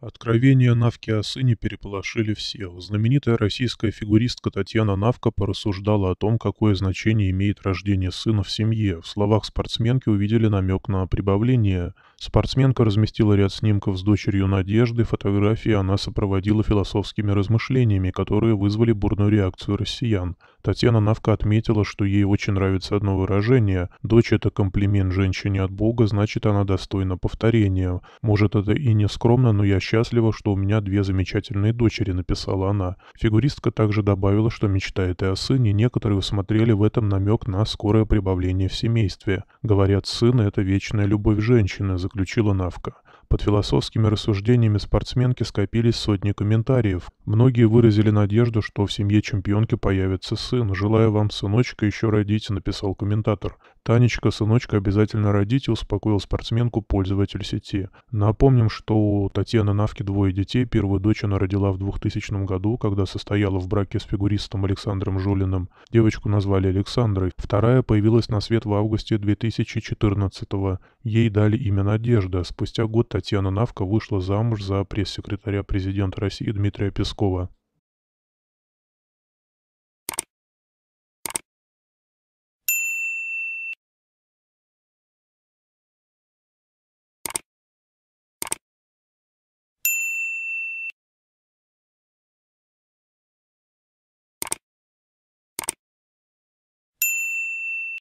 Откровения Навки о сыне переполошили всех. Знаменитая российская фигуристка Татьяна Навка порассуждала о том, какое значение имеет рождение сына в семье. В словах спортсменки увидели намек на прибавление – Спортсменка разместила ряд снимков с дочерью Надежды, фотографии она сопроводила философскими размышлениями, которые вызвали бурную реакцию россиян. Татьяна Навка отметила, что ей очень нравится одно выражение «Дочь – это комплимент женщине от Бога, значит, она достойна повторения». «Может, это и не скромно, но я счастлива, что у меня две замечательные дочери», – написала она. Фигуристка также добавила, что мечтает и о сыне, некоторые усмотрели в этом намек на скорое прибавление в семействе. Говорят, сын – это вечная любовь женщины, за заключила Навка. Под философскими рассуждениями спортсменки скопились сотни комментариев. Многие выразили надежду, что в семье чемпионки появится сын. «Желаю вам, сыночка, еще родить», — написал комментатор. «Танечка, сыночка, обязательно родите», — успокоил спортсменку пользователь сети. Напомним, что у Татьяны Навки двое детей. Первую дочь она родила в 2000 году, когда состояла в браке с фигуристом Александром Жулиным. Девочку назвали Александрой. Вторая появилась на свет в августе 2014 -го. Ей дали имя Надежда. Спустя год Татьяна Навка вышла замуж за пресс-секретаря президента России Дмитрия Пескова.